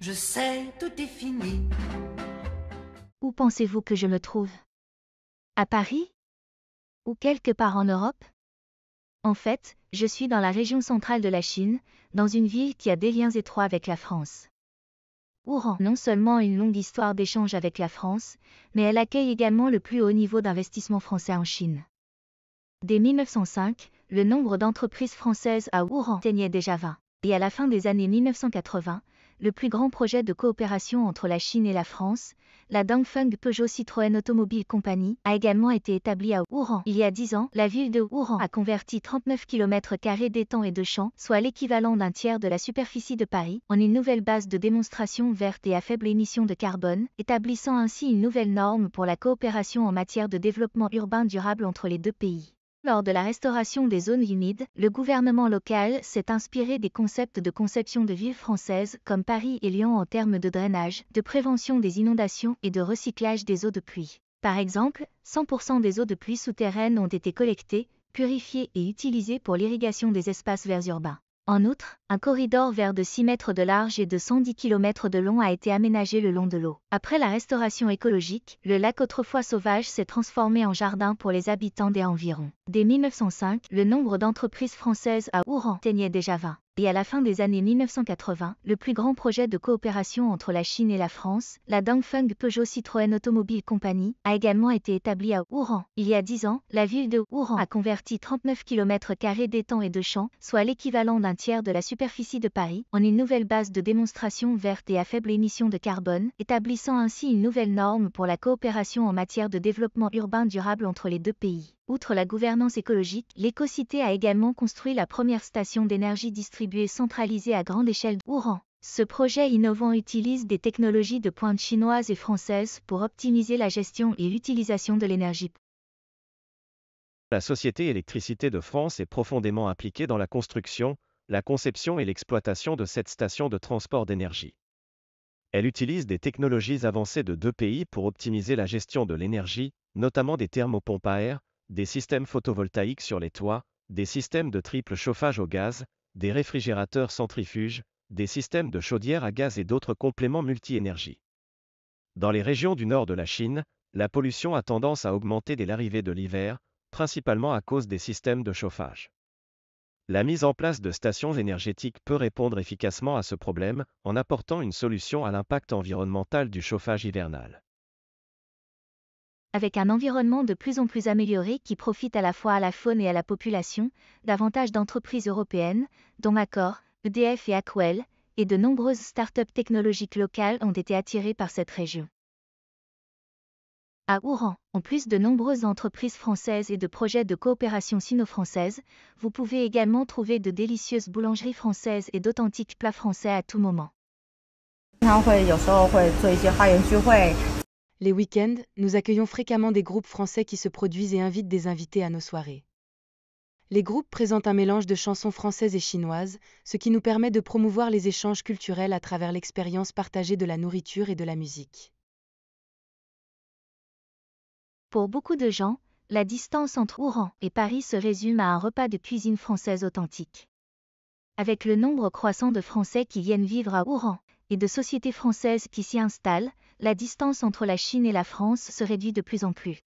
Je sais, tout est fini. Où pensez-vous que je me trouve À Paris Ou quelque part en Europe En fait, je suis dans la région centrale de la Chine, dans une ville qui a des liens étroits avec la France. Ouran non seulement une longue histoire d'échange avec la France, mais elle accueille également le plus haut niveau d'investissement français en Chine. Dès 1905, le nombre d'entreprises françaises à Wuhan atteignait déjà 20, et à la fin des années 1980, le plus grand projet de coopération entre la Chine et la France, la Dangfeng Peugeot Citroën Automobile Company, a également été établi à Ouran. Il y a dix ans, la ville de Ouran a converti 39 km d'étangs et de champs, soit l'équivalent d'un tiers de la superficie de Paris, en une nouvelle base de démonstration verte et à faible émission de carbone, établissant ainsi une nouvelle norme pour la coopération en matière de développement urbain durable entre les deux pays. Lors de la restauration des zones humides, le gouvernement local s'est inspiré des concepts de conception de villes françaises comme Paris et Lyon en termes de drainage, de prévention des inondations et de recyclage des eaux de pluie. Par exemple, 100% des eaux de pluie souterraines ont été collectées, purifiées et utilisées pour l'irrigation des espaces verts urbains. En outre, un corridor vert de 6 mètres de large et de 110 km de long a été aménagé le long de l'eau. Après la restauration écologique, le lac autrefois sauvage s'est transformé en jardin pour les habitants des environs. Dès 1905, le nombre d'entreprises françaises à Ouran atteignait déjà 20 et à la fin des années 1980, le plus grand projet de coopération entre la Chine et la France, la Dangfeng Peugeot Citroën Automobile Company, a également été établi à Ouran. Il y a dix ans, la ville de Ouran a converti 39 km d'étangs et de champs, soit l'équivalent d'un tiers de la superficie de Paris, en une nouvelle base de démonstration verte et à faible émission de carbone, établissant ainsi une nouvelle norme pour la coopération en matière de développement urbain durable entre les deux pays. Outre la gouvernance écologique, l'éco-cité a également construit la première station d'énergie distribuée centralisée à grande échelle Ouran. Ce projet innovant utilise des technologies de pointe chinoises et françaises pour optimiser la gestion et l'utilisation de l'énergie. La Société Électricité de France est profondément impliquée dans la construction, la conception et l'exploitation de cette station de transport d'énergie. Elle utilise des technologies avancées de deux pays pour optimiser la gestion de l'énergie, notamment des thermopompes à air, des systèmes photovoltaïques sur les toits, des systèmes de triple chauffage au gaz, des réfrigérateurs centrifuges, des systèmes de chaudières à gaz et d'autres compléments multi-énergie. Dans les régions du nord de la Chine, la pollution a tendance à augmenter dès l'arrivée de l'hiver, principalement à cause des systèmes de chauffage. La mise en place de stations énergétiques peut répondre efficacement à ce problème en apportant une solution à l'impact environnemental du chauffage hivernal avec un environnement de plus en plus amélioré qui profite à la fois à la faune et à la population, davantage d'entreprises européennes, dont Accor, EDF et Aquel, et de nombreuses start-up technologiques locales ont été attirées par cette région. À Ouran, en plus de nombreuses entreprises françaises et de projets de coopération sino-française, vous pouvez également trouver de délicieuses boulangeries françaises et d'authentiques plats français à tout moment les week-ends, nous accueillons fréquemment des groupes français qui se produisent et invitent des invités à nos soirées. Les groupes présentent un mélange de chansons françaises et chinoises, ce qui nous permet de promouvoir les échanges culturels à travers l'expérience partagée de la nourriture et de la musique. Pour beaucoup de gens, la distance entre Ouran et Paris se résume à un repas de cuisine française authentique. Avec le nombre croissant de Français qui viennent vivre à Ouran et de sociétés françaises qui s'y installent, la distance entre la Chine et la France se réduit de plus en plus.